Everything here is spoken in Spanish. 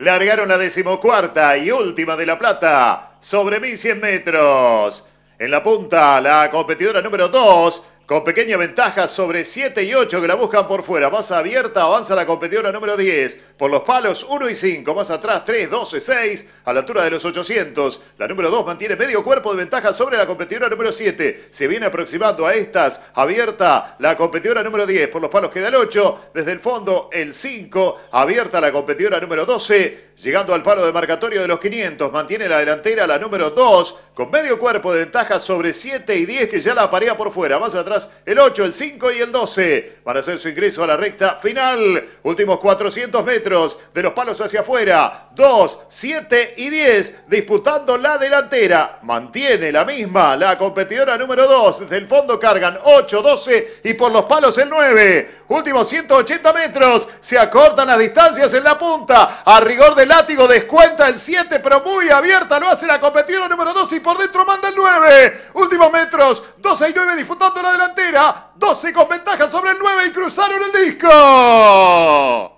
Largaron la decimocuarta y última de La Plata sobre 1100 metros. En la punta, la competidora número 2, con pequeña ventaja sobre 7 y 8 que la buscan por fuera. Más abierta, avanza la competidora número 10. Por los palos 1 y 5. Más atrás 3, 12, 6. A la altura de los 800. La número 2 mantiene medio cuerpo de ventaja sobre la competidora número 7. Se viene aproximando a estas. Abierta la competidora número 10. Por los palos queda el 8. Desde el fondo el 5. Abierta la competidora número 12. Llegando al palo de marcatorio de los 500, mantiene la delantera la número 2, con medio cuerpo de ventaja sobre 7 y 10 que ya la paría por fuera. Más atrás el 8, el 5 y el 12 para hacer su ingreso a la recta final. Últimos 400 metros de los palos hacia afuera. 2, 7 y 10 disputando la delantera. Mantiene la misma la competidora número 2. Desde el fondo cargan 8, 12 y por los palos el 9. Últimos 180 metros. Se acortan las distancias en la punta. A rigor del látigo descuenta el 7, pero muy abierta lo hace la competidora número 2 y por dentro manda el 9. Últimos metros, 12 y 9 disputando la delantera, 12 con ventaja sobre el 9 y cruzaron el disco.